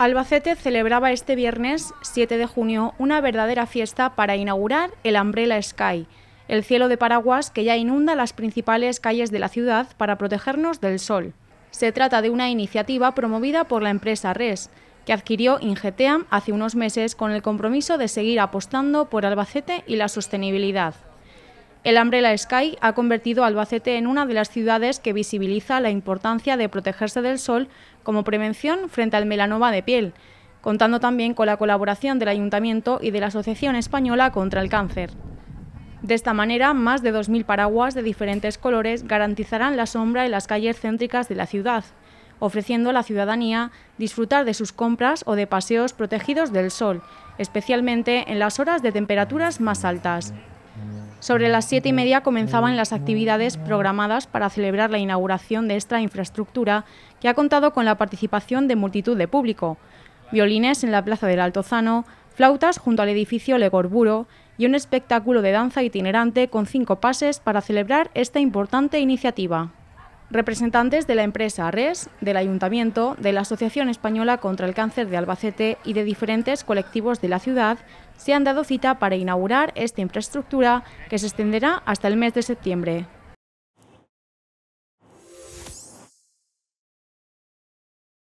Albacete celebraba este viernes 7 de junio una verdadera fiesta para inaugurar el Umbrella Sky, el cielo de paraguas que ya inunda las principales calles de la ciudad para protegernos del sol. Se trata de una iniciativa promovida por la empresa Res, que adquirió Ingeteam hace unos meses con el compromiso de seguir apostando por Albacete y la sostenibilidad. El Umbrella Sky ha convertido Albacete en una de las ciudades que visibiliza la importancia de protegerse del sol como prevención frente al melanoma de piel, contando también con la colaboración del Ayuntamiento y de la Asociación Española contra el Cáncer. De esta manera, más de 2.000 paraguas de diferentes colores garantizarán la sombra en las calles céntricas de la ciudad, ofreciendo a la ciudadanía disfrutar de sus compras o de paseos protegidos del sol, especialmente en las horas de temperaturas más altas. Sobre las siete y media comenzaban las actividades programadas para celebrar la inauguración de esta infraestructura que ha contado con la participación de multitud de público. Violines en la plaza del Altozano, flautas junto al edificio Legorburo y un espectáculo de danza itinerante con cinco pases para celebrar esta importante iniciativa representantes de la empresa RES, del Ayuntamiento, de la Asociación Española contra el Cáncer de Albacete y de diferentes colectivos de la ciudad se han dado cita para inaugurar esta infraestructura que se extenderá hasta el mes de septiembre.